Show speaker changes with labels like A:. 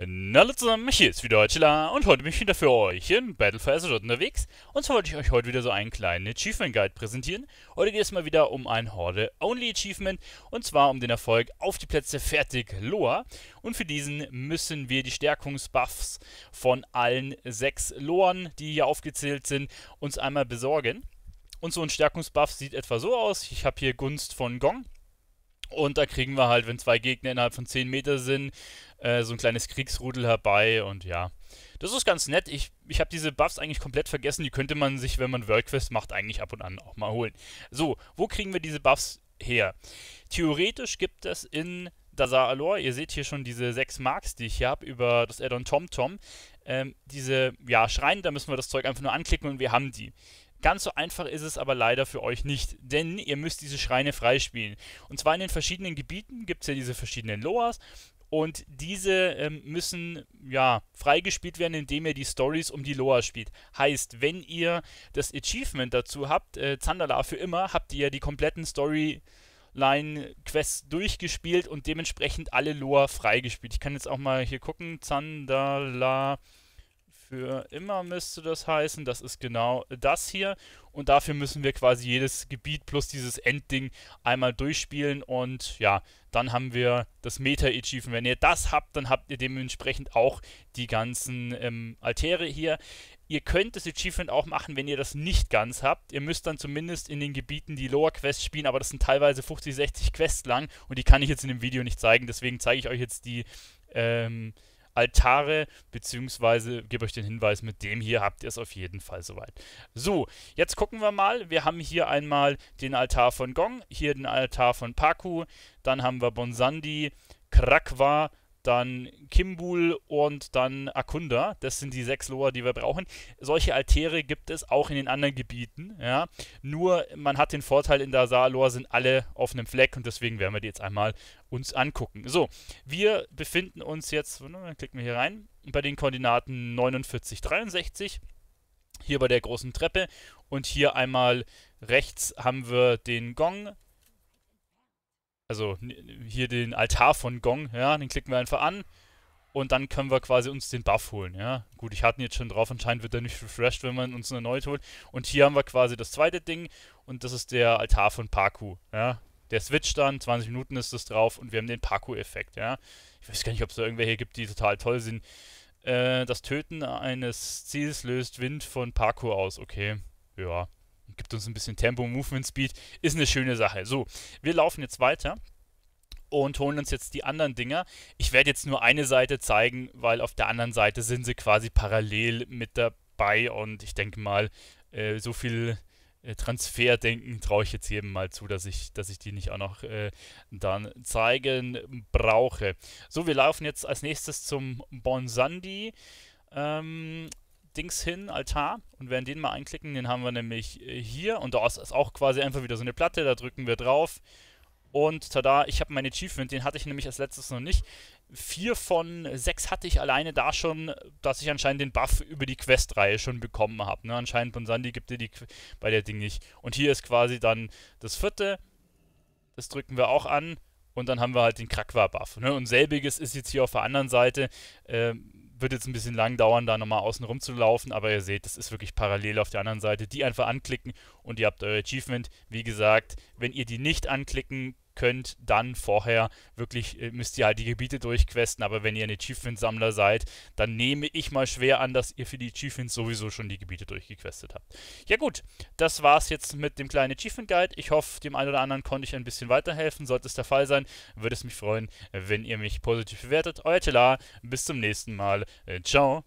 A: Hallo zusammen, hier ist wieder Heuchela und heute bin ich wieder für euch in Battle for Azeroth unterwegs und zwar wollte ich euch heute wieder so einen kleinen Achievement Guide präsentieren. Heute geht es mal wieder um ein Horde Only Achievement und zwar um den Erfolg auf die Plätze fertig Loa und für diesen müssen wir die Stärkungsbuffs von allen sechs Loren, die hier aufgezählt sind, uns einmal besorgen. Und so ein Stärkungsbuff sieht etwa so aus, ich habe hier Gunst von Gong, und da kriegen wir halt, wenn zwei Gegner innerhalb von 10 Meter sind, äh, so ein kleines Kriegsrudel herbei und ja. Das ist ganz nett. Ich, ich habe diese Buffs eigentlich komplett vergessen. Die könnte man sich, wenn man Worldquest macht, eigentlich ab und an auch mal holen. So, wo kriegen wir diese Buffs her? Theoretisch gibt es in Dazar Alor, ihr seht hier schon diese sechs Marks, die ich hier habe, über das Addon TomTom, ähm, diese ja, Schreine, da müssen wir das Zeug einfach nur anklicken und wir haben die. Ganz so einfach ist es aber leider für euch nicht, denn ihr müsst diese Schreine freispielen. Und zwar in den verschiedenen Gebieten gibt es ja diese verschiedenen Loas. Und diese ähm, müssen ja freigespielt werden, indem ihr die Stories um die Loa spielt. Heißt, wenn ihr das Achievement dazu habt, äh, Zandala für immer, habt ihr die kompletten storyline quests durchgespielt und dementsprechend alle Loa freigespielt. Ich kann jetzt auch mal hier gucken. Zandala für immer müsste das heißen. Das ist genau das hier. Und dafür müssen wir quasi jedes Gebiet plus dieses Endding einmal durchspielen. Und ja, dann haben wir das Meta-Achievement. Wenn ihr das habt, dann habt ihr dementsprechend auch die ganzen ähm, Altäre hier. Ihr könnt das Achievement auch machen, wenn ihr das nicht ganz habt. Ihr müsst dann zumindest in den Gebieten die Lower Quests spielen, aber das sind teilweise 50, 60 Quests lang und die kann ich jetzt in dem Video nicht zeigen. Deswegen zeige ich euch jetzt die ähm, Altare, beziehungsweise gebe euch den Hinweis, mit dem hier habt ihr es auf jeden Fall soweit. So, jetzt gucken wir mal. Wir haben hier einmal den Altar von Gong, hier den Altar von Paku, dann haben wir Bonsandi, Krakwa, dann Kimbul und dann Akunda. Das sind die sechs Loa, die wir brauchen. Solche Altäre gibt es auch in den anderen Gebieten. Ja? Nur man hat den Vorteil, in der Loa sind alle auf einem Fleck und deswegen werden wir die jetzt einmal uns angucken. So, wir befinden uns jetzt, klicken wir hier rein, bei den Koordinaten 49, 63. Hier bei der großen Treppe und hier einmal rechts haben wir den Gong, also hier den Altar von Gong, ja, den klicken wir einfach an und dann können wir quasi uns den Buff holen, ja. Gut, ich hatte ihn jetzt schon drauf, anscheinend wird er nicht refreshed, wenn man uns eine neue holt. Und hier haben wir quasi das zweite Ding und das ist der Altar von Paku, ja. Der switcht dann, 20 Minuten ist das drauf und wir haben den Paku-Effekt, ja. Ich weiß gar nicht, ob es da irgendwelche gibt, die total toll sind. Äh, das Töten eines Ziels löst Wind von Paku aus, okay, ja gibt uns ein bisschen Tempo, Movement Speed, ist eine schöne Sache. So, wir laufen jetzt weiter und holen uns jetzt die anderen Dinger. Ich werde jetzt nur eine Seite zeigen, weil auf der anderen Seite sind sie quasi parallel mit dabei und ich denke mal, äh, so viel äh, Transferdenken traue ich jetzt jedem mal zu, dass ich, dass ich die nicht auch noch äh, dann zeigen brauche. So, wir laufen jetzt als nächstes zum Bonsandi. Ähm, Dings hin, Altar. Und werden den mal einklicken. den haben wir nämlich äh, hier. Und da ist auch quasi einfach wieder so eine Platte, da drücken wir drauf. Und tada, ich habe mein Achievement, den hatte ich nämlich als letztes noch nicht. Vier von sechs hatte ich alleine da schon, dass ich anscheinend den Buff über die Questreihe schon bekommen habe. Ne? Anscheinend Bonsandi gibt dir die Qu bei der Ding nicht. Und hier ist quasi dann das vierte. Das drücken wir auch an. Und dann haben wir halt den Krakwa-Buff. Ne? Und selbiges ist jetzt hier auf der anderen Seite. Ähm, wird jetzt ein bisschen lang dauern, da nochmal außen rum zu laufen, aber ihr seht, das ist wirklich parallel auf der anderen Seite. Die einfach anklicken und ihr habt euer Achievement. Wie gesagt, wenn ihr die nicht anklicken könnt dann vorher wirklich, äh, müsst ihr halt die Gebiete durchquesten, aber wenn ihr ein Achievement-Sammler seid, dann nehme ich mal schwer an, dass ihr für die Achievements sowieso schon die Gebiete durchgequestet habt. Ja gut, das war's jetzt mit dem kleinen Achievement-Guide. Ich hoffe, dem einen oder anderen konnte ich ein bisschen weiterhelfen. Sollte es der Fall sein, würde es mich freuen, wenn ihr mich positiv bewertet. Euer Tela, bis zum nächsten Mal. Äh, ciao.